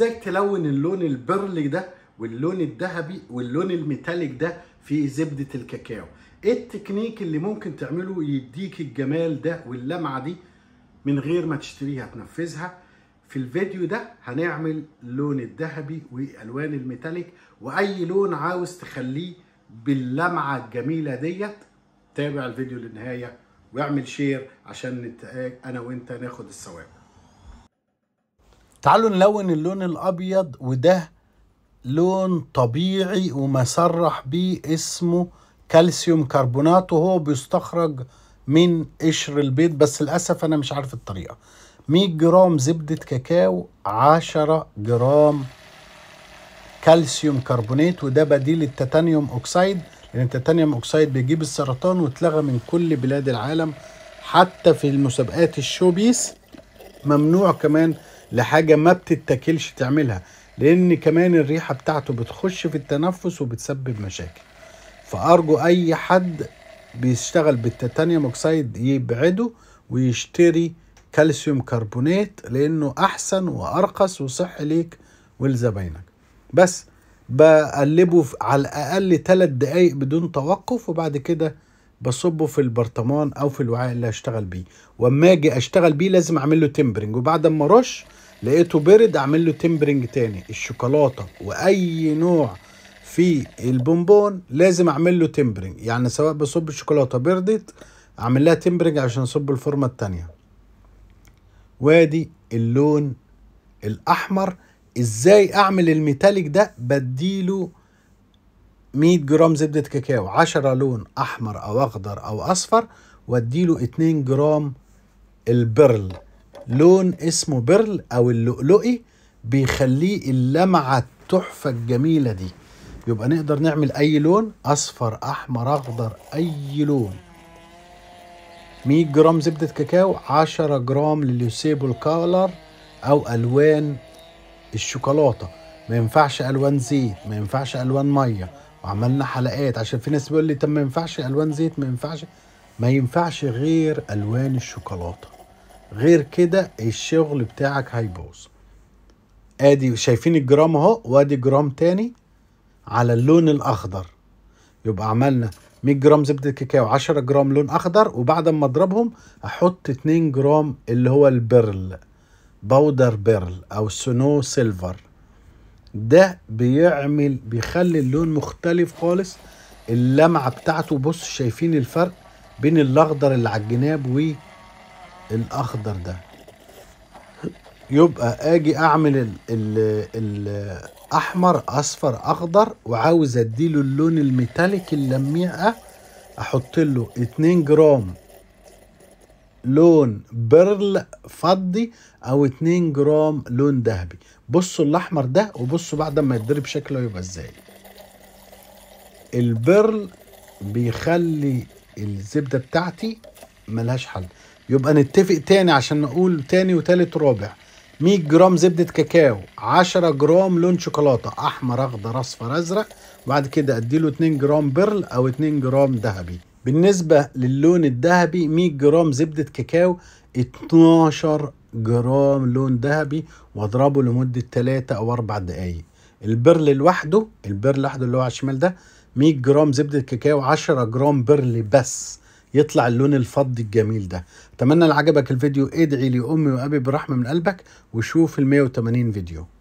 ازاي تلون اللون البرلي ده واللون الذهبي واللون الميتاليك ده في زبدة الكاكاو ايه التكنيك اللي ممكن تعمله يديك الجمال ده واللمعة دي من غير ما تشتريها تنفذها في الفيديو ده هنعمل لون الذهبي والوان الميتاليك واي لون عاوز تخليه باللمعة الجميلة ديت تابع الفيديو للنهاية واعمل شير عشان انا وانت ناخد الثواب تعالوا نلون اللون الابيض وده لون طبيعي ومسرح بيه اسمه كالسيوم كربونات وهو بيستخرج من قشر البيض بس للاسف انا مش عارف الطريقه 100 جرام زبدة كاكاو 10 جرام كالسيوم كربونات وده بديل التتانيوم أوكسيد لأن التتانيوم أوكسيد بيجيب السرطان واتلغى من كل بلاد العالم حتى في المسابقات الشوبيس ممنوع كمان لحاجه ما بتتاكلش تعملها لان كمان الريحه بتاعته بتخش في التنفس وبتسبب مشاكل فارجو اي حد بيشتغل بالتيتانيوم اوكسيد يبعده ويشتري كالسيوم كربونات لانه احسن وارخص وصحي ليك ولزباينك بس بقلبه على الاقل 3 دقايق بدون توقف وبعد كده بصبه في البرطمان او في الوعاء اللي هشتغل بيه واما اجي اشتغل بيه لازم اعمل له تمبرنج وبعد ما رش لقيته برد اعمل له تمبرنج تاني الشوكولاته واي نوع في البونبون لازم اعمل له تمبرنج يعني سواء بصب الشوكولاته بردت اعمل لها تمبرنج عشان اصب الفورمه التانيه وادي اللون الاحمر ازاي اعمل الميتاليك ده بديله 100 جرام زبدة كاكاو 10 لون أحمر أو أخضر أو أصفر وأديله 2 جرام البرل لون اسمه برل أو اللؤلؤي بيخليه اللمعة التحفة الجميلة دي يبقى نقدر نعمل أي لون أصفر أحمر أخضر أي لون 100 جرام زبدة كاكاو 10 جرام لليوسيبل كالر أو ألوان الشوكولاتة ما ينفعش ألوان زيت ما ينفعش ألوان مية وعملنا حلقات عشان في ناس بيقول لي طب ما ينفعش الوان زيت ما ينفعش ما ينفعش غير الوان الشوكولاته غير كده الشغل بتاعك هيبوظ ادي شايفين الجرام اهو وادي جرام تاني على اللون الاخضر يبقى عملنا 100 جرام زبده كاكاو 10 جرام لون اخضر وبعد ما اضربهم احط 2 جرام اللي هو البرل بودر بيرل او سنو سيلفر ده بيعمل بيخلي اللون مختلف خالص اللمعه بتاعته بص شايفين الفرق بين الاخضر اللي على الجناب والاخضر ده يبقى اجي اعمل الاحمر اصفر اخضر وعاوز اديله اللون الميتاليك اللميعه احط له 2 جرام لون برل فضي او 2 جرام لون ذهبي بصوا الاحمر ده وبصوا بعد ما يتضرب شكله يبقى ازاي البرل بيخلي الزبدة بتاعتي ملهاش حل يبقى نتفق تاني عشان نقول تاني وتالت رابع 100 جرام زبدة كاكاو 10 جرام لون شوكولاتة أحمر أخضر أصفر أزرق وبعد كده أديله 2 جرام برل أو 2 جرام ذهبي بالنسبة للون الذهبي 100 جرام زبدة كاكاو 12 جرام لون ذهبي واضربه لمدة 3 او 4 دقايق البرل لوحده البرل لوحده اللي هو على الشمال ده 100 جرام زبدة كاكاو 10 جرام برل بس يطلع اللون الفضي الجميل ده اتمنى لو عجبك الفيديو ادعي لامي وابي برحمه من قلبك وشوف ال 180 فيديو